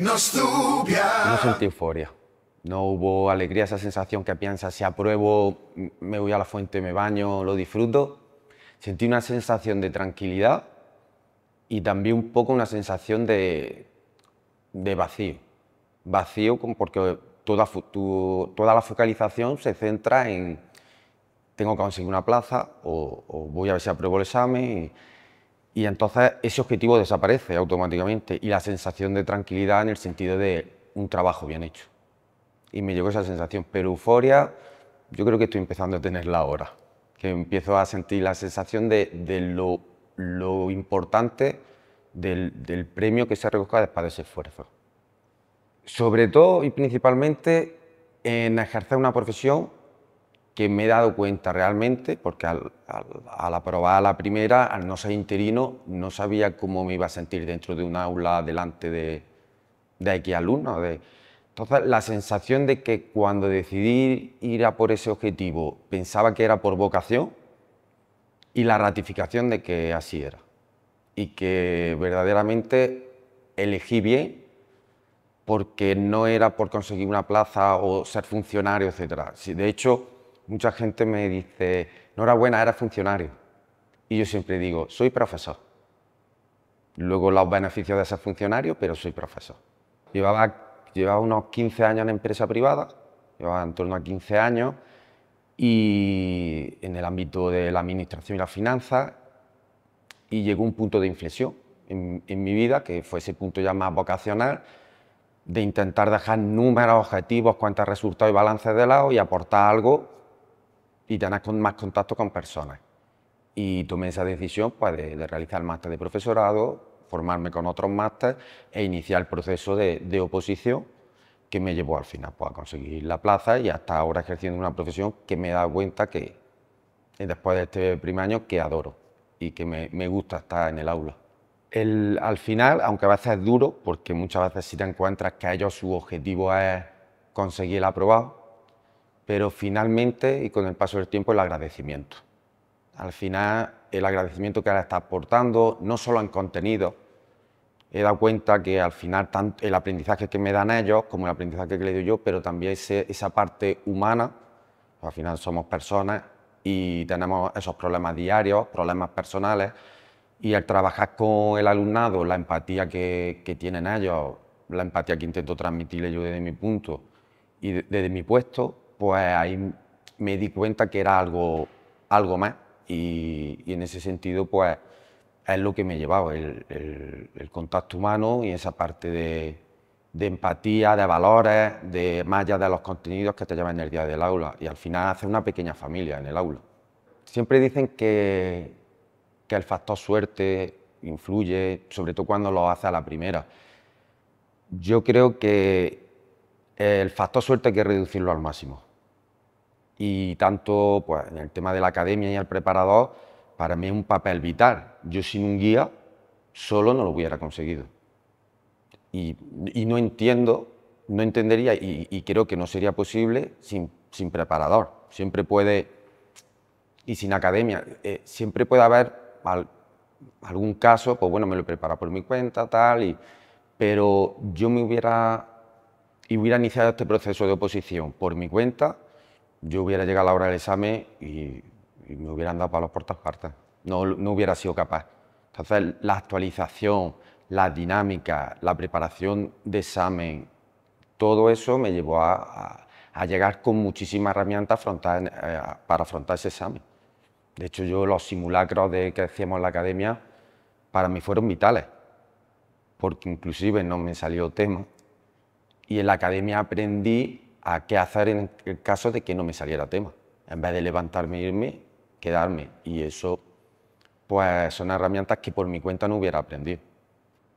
No sentí euforia. No hubo alegría, esa sensación que piensas, si apruebo, me voy a la fuente, me baño, lo disfruto. Sentí una sensación de tranquilidad y también un poco una sensación de, de vacío. Vacío porque toda, la focalización se centra en tengo que conseguir una plaza o, voy a ver si apruebo el examen y entonces ese objetivo desaparece automáticamente y la sensación de tranquilidad en el sentido de un trabajo bien hecho. Y me llegó esa sensación, pero euforia yo creo que estoy empezando a tenerla ahora, que empiezo a sentir la sensación de, lo, importante del, del premio que se recoge después de ese esfuerzo. Sobre todo y principalmente en ejercer una profesión que me he dado cuenta realmente, porque al, al, aprobar la primera, al no ser interino, no sabía cómo me iba a sentir dentro de un aula delante de, de X alumnos. Entonces, la sensación de que cuando decidí ir a por ese objetivo, pensaba que era por vocación y la ratificación de que así era. Y que verdaderamente elegí bien porque no era por conseguir una plaza o ser funcionario, etc. De hecho, mucha gente me dice, buena, era funcionario. Y yo siempre digo, soy profesor. Luego los beneficios de ser funcionario, pero soy profesor. Llevaba, unos 15 años en empresa privada, llevaba en torno a 15 años, y en el ámbito de la administración y la finanza, y llegó un punto de inflexión en, mi vida, que fue ese punto ya más vocacional, de intentar dejar números, objetivos, ...cuántos resultados y balances de lado y aportar algo y tener con, más contacto con personas. Y tomé esa decisión pues, de, realizar el máster de profesorado, formarme con otros másteres e iniciar el proceso de, oposición que me llevó al final pues, a conseguir la plaza y hasta ahora ejerciendo una profesión que me da cuenta que eh, después de este primer año que adoro y que me, gusta estar en el aula. al final, aunque a veces es duro, porque muchas veces si te encuentras que a ellos su objetivo es conseguir el aprobado, pero finalmente y con el paso del tiempo el agradecimiento. Al final, el agradecimiento que ahora está aportando, no solo en contenido, he dado cuenta que al final tanto el aprendizaje que me dan ellos como el aprendizaje que le doy yo, pero también esa parte humana, pues al final somos personas y tenemos esos problemas diarios, problemas personales, y al trabajar con el alumnado, la empatía que, tienen ellos, la empatía que intento transmitirles yo desde mi punto y desde mi puesto, pues ahí me di cuenta que era algo, algo más y, en ese sentido pues es lo que me llevaba, el, el, contacto humano y esa parte de, empatía, de valores, de más allá de los contenidos que te llevan en el día del aula y al final hacer una pequeña familia en el aula. Siempre dicen que, que el factor suerte influye, sobre todo cuando lo hace a la primera. Yo creo que el factor suerte hay que reducirlo al máximo y tanto pues, en el tema de la academia y el preparador, para mí es un papel vital. Yo sin un guía solo no lo hubiera conseguido. Y, no entiendo, no entendería y, creo que no sería posible sin, preparador. Siempre puede, y sin academia, eh, siempre puede haber algún caso, pues bueno, me lo prepara por mi cuenta, tal, y, pero yo me hubiera, hubiera iniciado este proceso de oposición por mi cuenta yo hubiera llegado a la hora del examen y, me hubieran dado para por todas partes. No, no hubiera sido capaz. Entonces, la actualización, la dinámica, la preparación de examen, todo eso me llevó a, llegar con muchísimas herramientas eh, para afrontar ese examen. De hecho, yo los simulacros de, que hacíamos en la academia, para mí fueron vitales, porque inclusive no me salió tema. Y en la academia aprendí a qué hacer en el caso de que no me saliera tema. En vez de levantarme e irme, quedarme. Y eso, pues son herramientas que por mi cuenta no hubiera aprendido.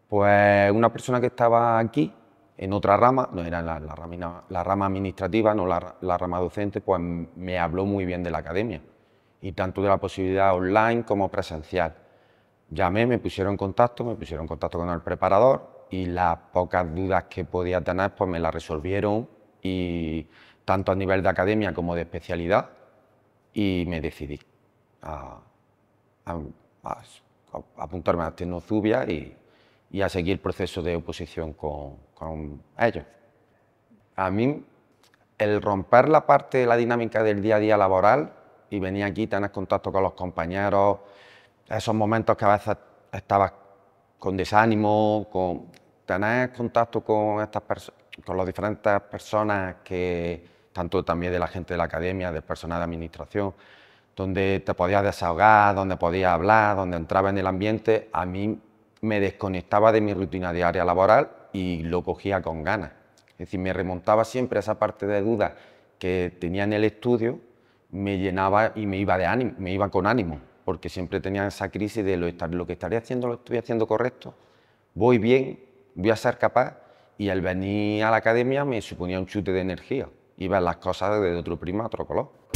Pues una persona que estaba aquí, en otra rama, no era la, la, rama, administrativa, no la, la, rama docente, pues me habló muy bien de la academia y tanto de la posibilidad online como presencial. Llamé, me pusieron en contacto, me pusieron en contacto con el preparador y las pocas dudas que podía tener pues me las resolvieron y tanto a nivel de academia como de especialidad y me decidí a, a, a, apuntarme a Tecnozubia y, a seguir el proceso de oposición con, con ellos. A mí el romper la parte de la dinámica del día a día laboral y venir aquí, tener contacto con los compañeros, esos momentos que a veces estabas con desánimo, con, tener contacto con, estas con las diferentes personas que, tanto también de la gente de la academia, del personal de administración, donde te podías desahogar, donde podías hablar, donde entraba en el ambiente, a mí me desconectaba de mi rutina diaria laboral y lo cogía con ganas. Es decir, me remontaba siempre esa parte de dudas que tenía en el estudio, me llenaba y me iba, de ánimo, me iba con ánimo, porque siempre tenía esa crisis de lo, lo que estaría haciendo, lo estoy haciendo correcto, voy bien, voy a ser capaz y al venir a la academia me suponía un chute de energía y las cosas desde otro prisma, otro color.